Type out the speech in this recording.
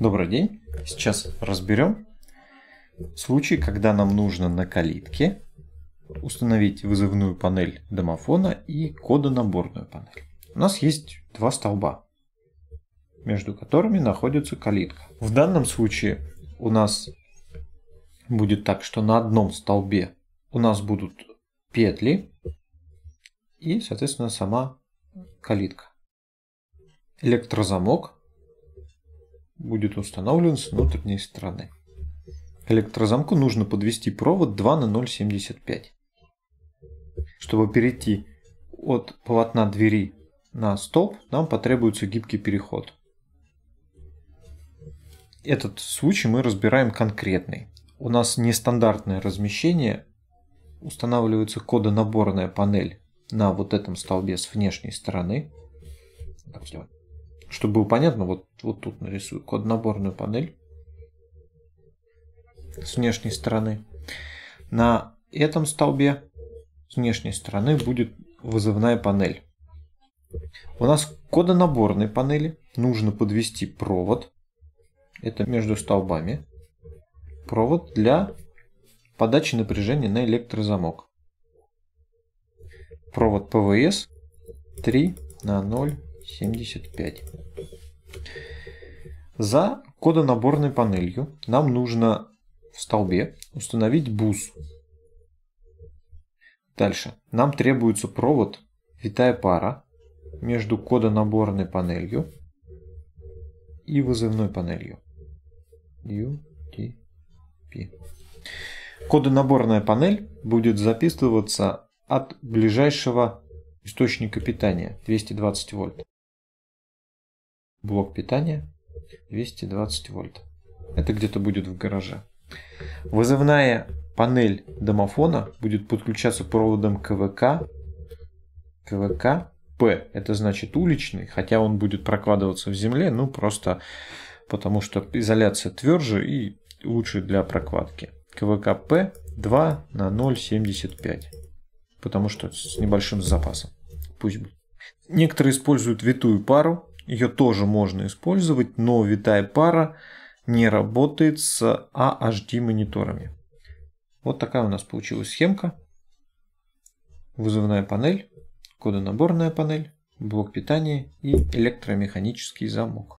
Добрый день. Сейчас разберем случай, когда нам нужно на калитке установить вызовную панель домофона и кодонаборную панель. У нас есть два столба, между которыми находится калитка. В данном случае у нас будет так, что на одном столбе у нас будут петли и, соответственно, сама калитка. Электрозамок будет установлен с внутренней стороны. К электрозамку нужно подвести провод 2 на 0,75. Чтобы перейти от полотна двери на столб, нам потребуется гибкий переход. Этот случай мы разбираем конкретный. У нас нестандартное размещение, устанавливается кодонаборная панель на вот этом столбе с внешней стороны. Так, сделаем. Чтобы было понятно, вот, вот тут нарисую коднаборную панель с внешней стороны. На этом столбе с внешней стороны будет вызывная панель. У нас к кодонаборной панели нужно подвести провод. Это между столбами. Провод для подачи напряжения на электрозамок. Провод ПВС 3 на 0 75. За кодонаборной панелью нам нужно в столбе установить бус Дальше. Нам требуется провод, витая пара между кодонаборной панелью и вызывной панелью. UTP. Кодонаборная панель будет записываться от ближайшего источника питания 220 вольт блок питания 220 вольт. Это где-то будет в гараже. Вызывная панель домофона будет подключаться проводом КВК. КВК П. Это значит уличный, хотя он будет прокладываться в земле, ну просто потому что изоляция тверже и лучше для прокладки. КВК П 2 на 0,75. Потому что с небольшим запасом. Пусть будет. Некоторые используют витую пару, ее тоже можно использовать, но витая пара не работает с AHD а мониторами. Вот такая у нас получилась схемка. Вызывная панель, кодонаборная панель, блок питания и электромеханический замок.